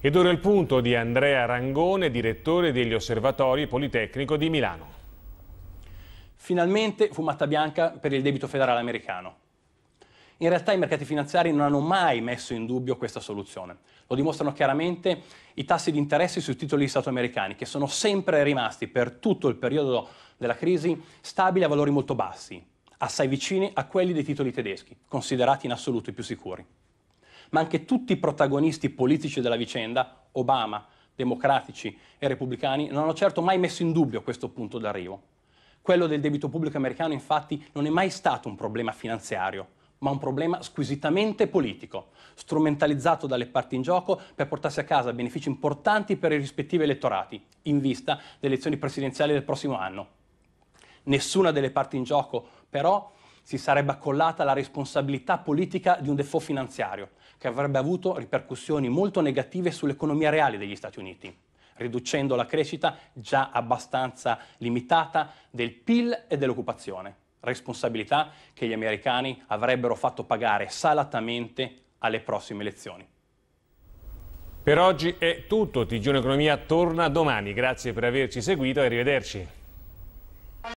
Ed ora il punto di Andrea Rangone, direttore degli Osservatori Politecnico di Milano. Finalmente fumata bianca per il debito federale americano. In realtà i mercati finanziari non hanno mai messo in dubbio questa soluzione. Lo dimostrano chiaramente i tassi di interesse sui titoli di Stato americani, che sono sempre rimasti per tutto il periodo della crisi stabili a valori molto bassi, assai vicini a quelli dei titoli tedeschi, considerati in assoluto i più sicuri ma anche tutti i protagonisti politici della vicenda, Obama, democratici e repubblicani, non hanno certo mai messo in dubbio questo punto d'arrivo. Quello del debito pubblico americano infatti non è mai stato un problema finanziario, ma un problema squisitamente politico, strumentalizzato dalle parti in gioco per portarsi a casa benefici importanti per i rispettivi elettorati, in vista delle elezioni presidenziali del prossimo anno. Nessuna delle parti in gioco, però, si sarebbe accollata la responsabilità politica di un default finanziario, che avrebbe avuto ripercussioni molto negative sull'economia reale degli Stati Uniti, riducendo la crescita già abbastanza limitata del PIL e dell'occupazione, responsabilità che gli americani avrebbero fatto pagare salatamente alle prossime elezioni. Per oggi è tutto, Tigione Economia torna domani, grazie per averci seguito e arrivederci.